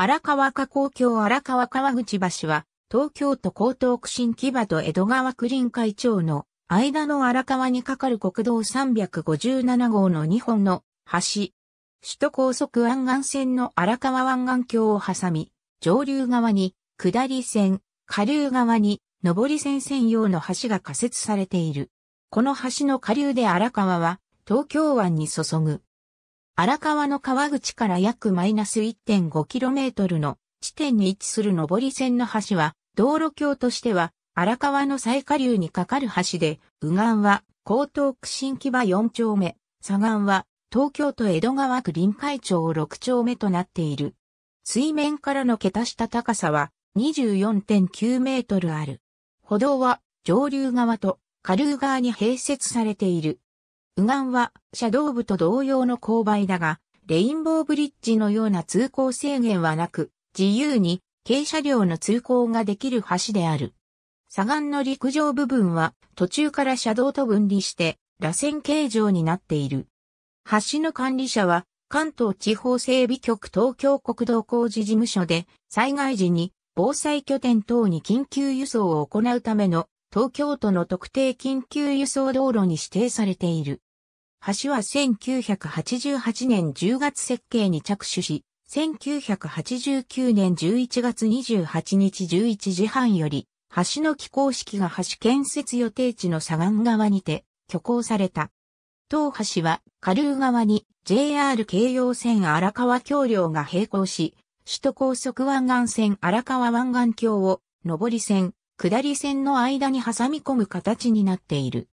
荒川河口橋荒川川口橋は、東京都江東区新木場と江戸川区林会長の間の荒川に架かる国道357号の2本の橋。首都高速湾岸線の荒川湾岸橋を挟み、上流側に下り線、下流側に上り線専用の橋が仮設されている。この橋の下流で荒川は東京湾に注ぐ。荒川の川口から約マイナス 1.5km の地点に位置する上り線の橋は、道路橋としては荒川の最下流に架かる橋で、右岸は江東区新木場4丁目、左岸は東京都江戸川区臨海町6丁目となっている。水面からの桁下高さは24.9メートルある。歩道は上流側と下流側に併設されている。右岸は車道部と同様の勾配だが、レインボーブリッジのような通行制限はなく、自由に軽車両の通行ができる橋である。左岸の陸上部分は途中から車道と分離して螺旋形状になっている。橋の管理者は関東地方整備局東京国道工事事務所で災害時に防災拠点等に緊急輸送を行うための東京都の特定緊急輸送道路に指定されている。橋は1988年10月設計に着手し、1989年11月28日11時半より、橋の起工式が橋建設予定地の左岸側にて、挙行された。当橋は、下流側に JR 京葉線荒川橋梁が並行し、首都高速湾岸線荒川湾岸橋を、上り線、下り線の間に挟み込む形になっている。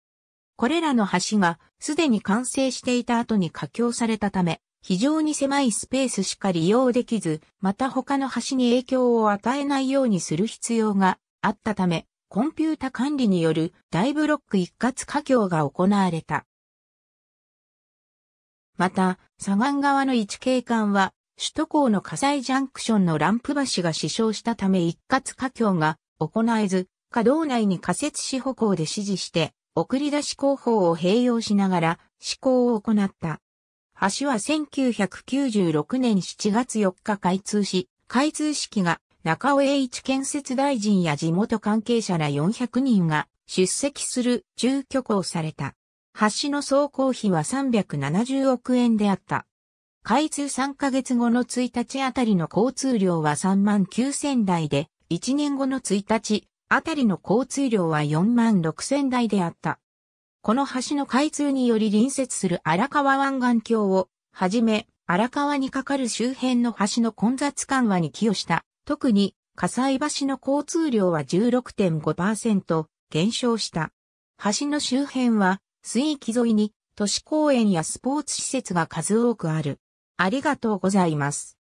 これらの橋がすでに完成していた後に架橋されたため、非常に狭いスペースしか利用できず、また他の橋に影響を与えないようにする必要があったため、コンピュータ管理による大ブロック一括架橋が行われた。また、左岸側の一景観は、首都高の火災ジャンクションのランプ橋が死傷したため一括架橋が行えず、稼働内に仮設し歩行で指示して、送り出し工法を併用しながら施工を行った。橋は1996年7月4日開通し、開通式が中尾栄一建設大臣や地元関係者ら400人が出席する住居校された。橋の総工費は370億円であった。開通3ヶ月後の1日あたりの交通量は3万9000台で、1年後の1日、あたりの交通量は4万6000台であった。この橋の開通により隣接する荒川湾岸橋を、はじめ、荒川に架かる周辺の橋の混雑緩和に寄与した。特に、火災橋の交通量は16.5%減少した。橋の周辺は、水域沿いに、都市公園やスポーツ施設が数多くある。ありがとうございます。